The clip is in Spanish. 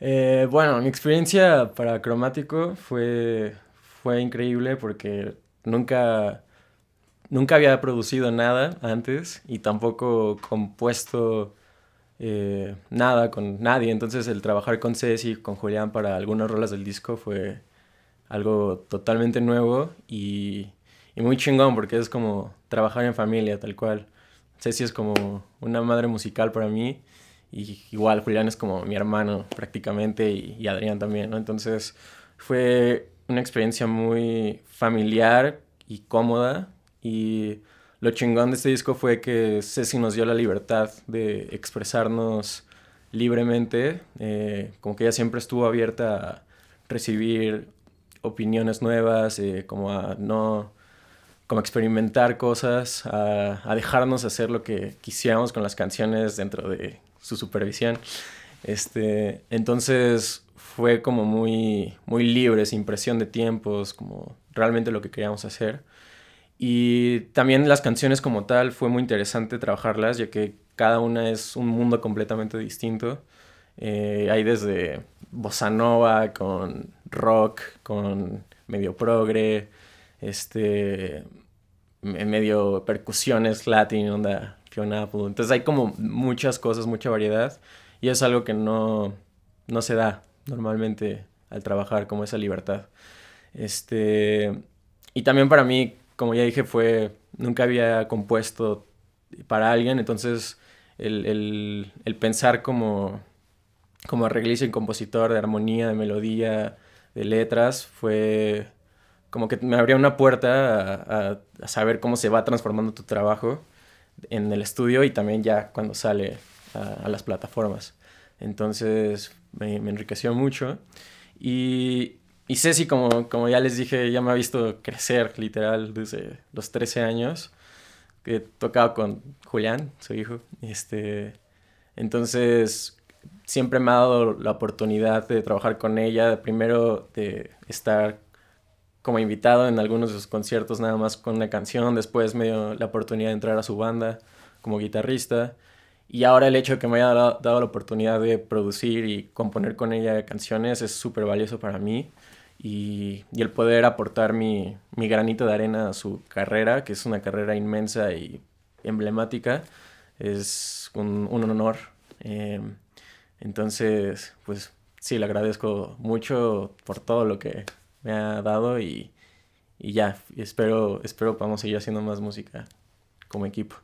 Eh, bueno, mi experiencia para cromático fue, increíble porque nunca, nunca había producido nada antes y tampoco compuesto eh, nada con nadie. Entonces el trabajar con Ceci, con Julián para algunas rolas del disco fue algo totalmente nuevo y, y muy chingón porque es como trabajar en familia, tal cual. Ceci es como una madre musical para mí y igual Julián es como mi hermano prácticamente y, Adrián también, ¿no? Entonces fue una experiencia muy familiar y cómoda y lo chingón de este disco fue que Ceci nos dio la libertad de expresarnos libremente, eh, como que ella siempre estuvo abierta a recibir opiniones nuevas, eh, como a no como experimentar cosas, a, dejarnos hacer lo que quisiéramos con las canciones dentro de su supervisión. Este, entonces fue como muy, muy libre, sin presión de tiempos, como realmente lo que queríamos hacer. Y también las canciones como tal fue muy interesante trabajarlas, ya que cada una es un mundo completamente distinto. Eh, hay desde bossa nova, con rock, con medio progre, este, medio percusiones latin, onda Fiona Entonces hay como muchas cosas, mucha variedad. Y es algo que no, no se da normalmente al trabajar, como esa libertad. Este, y también para mí, como ya dije, fue, nunca había compuesto para alguien, entonces el, el, el pensar como, como arreglista y compositor de armonía, de melodía, de letras, fue como que me abría una puerta a, saber cómo se va transformando tu trabajo en el estudio y también ya cuando sale a, las plataformas. Entonces me, enriqueció mucho. Y, y, Ceci, como, como ya les dije, ya me ha visto crecer literal desde los 13 años. Que he tocado con Julián, su hijo. Este, entonces siempre me ha dado la oportunidad de trabajar con ella, primero de estar como invitado en algunos de sus conciertos nada más con una canción, después me dio la oportunidad de entrar a su banda como guitarrista y ahora el hecho de que me haya dado, la oportunidad de producir y componer con ella canciones es súper valioso para mí y, el poder aportar mi, granito de arena a su carrera, que es una carrera inmensa y emblemática, es un, un honor. Em, entonces, pues sí, le agradezco mucho por todo lo que me ha dado y, y ya, espero, espero podamos seguir haciendo más música como equipo.